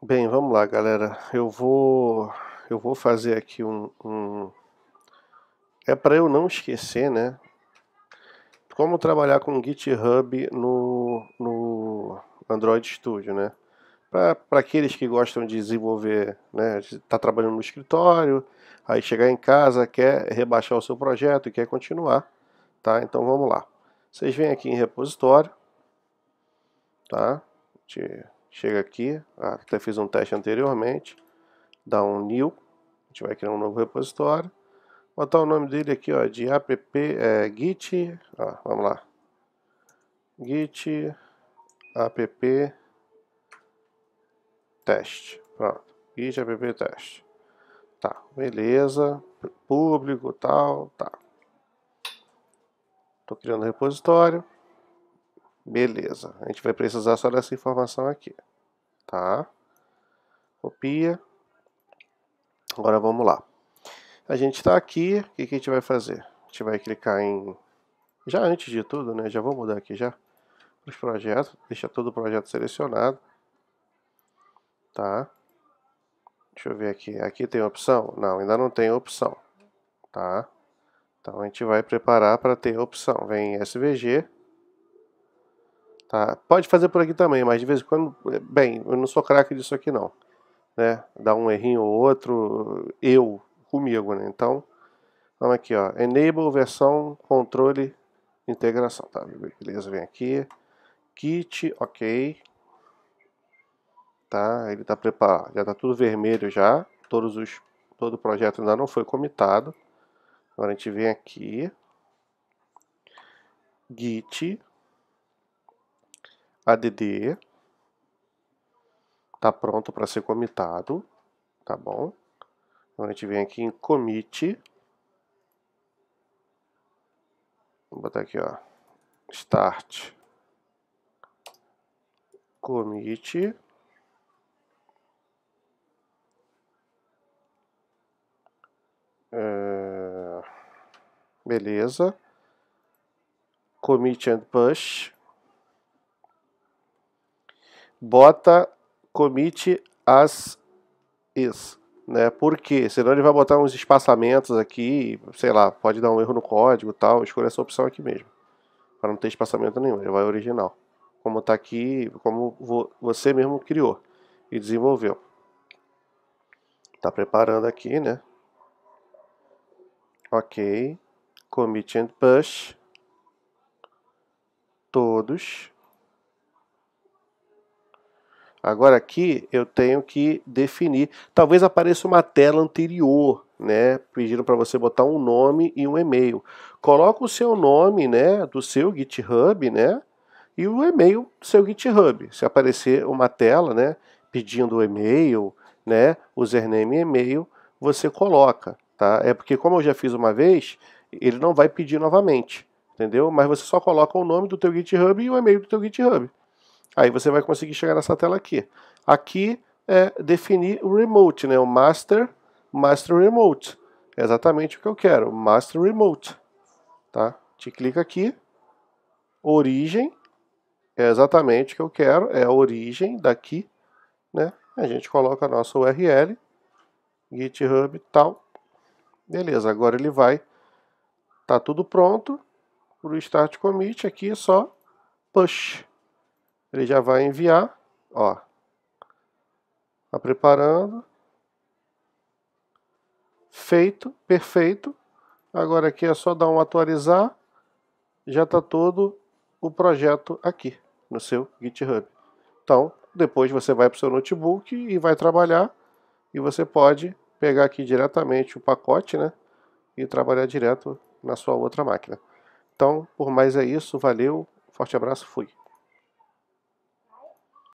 Bem, vamos lá, galera. Eu vou eu vou fazer aqui um, um... é para eu não esquecer, né? Como trabalhar com GitHub no, no Android Studio, né? Para aqueles que gostam de desenvolver, né? Está trabalhando no escritório, aí chegar em casa quer rebaixar o seu projeto e quer continuar, tá? Então vamos lá. Vocês vêm aqui em repositório, tá? De Chega aqui, ah, até fiz um teste anteriormente, dá um new, a gente vai criar um novo repositório, botar o nome dele aqui, ó, de app, é, git, ó, vamos lá, git app teste, pronto, git app teste, tá, beleza, público, tal, tá, tô criando repositório, Beleza, a gente vai precisar só dessa informação aqui, tá? Copia. Agora vamos lá. A gente está aqui, o que, que a gente vai fazer? A gente vai clicar em... Já antes de tudo, né? Já vou mudar aqui já os projetos, deixa todo o projeto selecionado, tá? Deixa eu ver aqui, aqui tem opção? Não, ainda não tem opção, tá? Então a gente vai preparar para ter opção, vem SVG, Tá? Pode fazer por aqui também, mas de vez em quando, bem, eu não sou craque disso aqui não. Né? Dá um errinho ou outro, eu, comigo, né? Então, vamos aqui, ó. Enable versão controle integração, tá? Beleza, vem aqui. Kit, ok. Tá, ele tá preparado, já tá tudo vermelho já. Todos os, todo o projeto ainda não foi comitado. Agora a gente vem aqui. Git, Add está pronto para ser comitado, tá bom? Então a gente vem aqui em commit, vou botar aqui ó, start commit é, eh, beleza commit and push bota commit as is, né? Porque senão ele vai botar uns espaçamentos aqui, sei lá, pode dar um erro no código, tal. Escolha essa opção aqui mesmo, para não ter espaçamento nenhum. Ele vai original, como está aqui, como vo você mesmo criou e desenvolveu. Tá preparando aqui, né? Ok, commit and push, todos Agora aqui eu tenho que definir. Talvez apareça uma tela anterior, né? Pedindo para você botar um nome e um e-mail. Coloca o seu nome, né? Do seu GitHub, né? E o e-mail do seu GitHub. Se aparecer uma tela, né? Pedindo o e-mail, né? Username e e-mail, você coloca, tá? É porque como eu já fiz uma vez, ele não vai pedir novamente, entendeu? Mas você só coloca o nome do teu GitHub e o e-mail do teu GitHub. Aí você vai conseguir chegar nessa tela aqui. Aqui é definir o remote, né? O master, master remote. É exatamente o que eu quero, master remote. Tá? Te clica aqui, origem, é exatamente o que eu quero, é a origem daqui, né? A gente coloca a nossa URL, GitHub tal. Beleza, agora ele vai, tá tudo pronto. Para o Start Commit aqui é só push. Ele já vai enviar, ó. Tá preparando. Feito, perfeito. Agora aqui é só dar um atualizar. Já está todo o projeto aqui no seu GitHub. Então, depois você vai para o seu notebook e vai trabalhar. E você pode pegar aqui diretamente o pacote, né? E trabalhar direto na sua outra máquina. Então, por mais é isso. Valeu, forte abraço, fui.